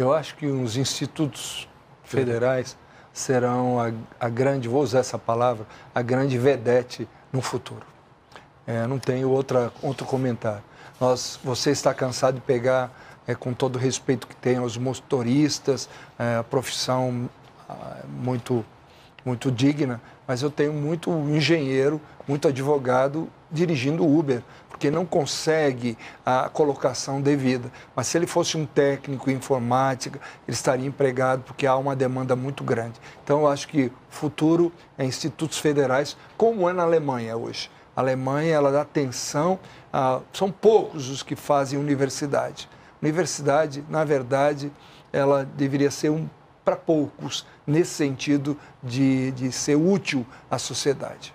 Eu acho que os institutos federais serão a, a grande, vou usar essa palavra, a grande vedete no futuro. É, não tenho outra, outro comentário. Nós, você está cansado de pegar, é, com todo o respeito que tem aos motoristas, é, a profissão ah, muito muito digna, mas eu tenho muito engenheiro, muito advogado dirigindo Uber, porque não consegue a colocação devida. Mas se ele fosse um técnico em informática, ele estaria empregado, porque há uma demanda muito grande. Então, eu acho que o futuro é institutos federais, como é na Alemanha hoje. A Alemanha, ela dá atenção, a... são poucos os que fazem universidade. Universidade, na verdade, ela deveria ser um para poucos, nesse sentido de, de ser útil à sociedade.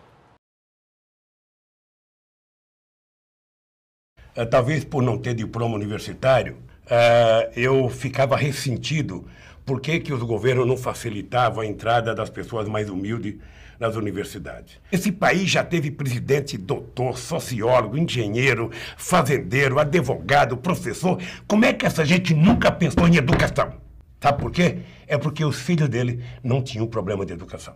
É, talvez por não ter diploma universitário, é, eu ficava ressentido por que, que os governos não facilitavam a entrada das pessoas mais humildes nas universidades. Esse país já teve presidente, doutor, sociólogo, engenheiro, fazendeiro, advogado, professor. Como é que essa gente nunca pensou em educação? Sabe por quê? É porque os filhos dele não tinham problema de educação.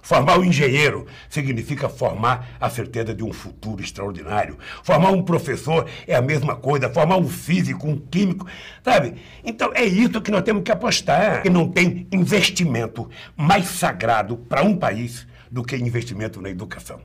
Formar um engenheiro significa formar a certeza de um futuro extraordinário. Formar um professor é a mesma coisa. Formar um físico, um químico, sabe? Então é isso que nós temos que apostar. E não tem investimento mais sagrado para um país do que investimento na educação.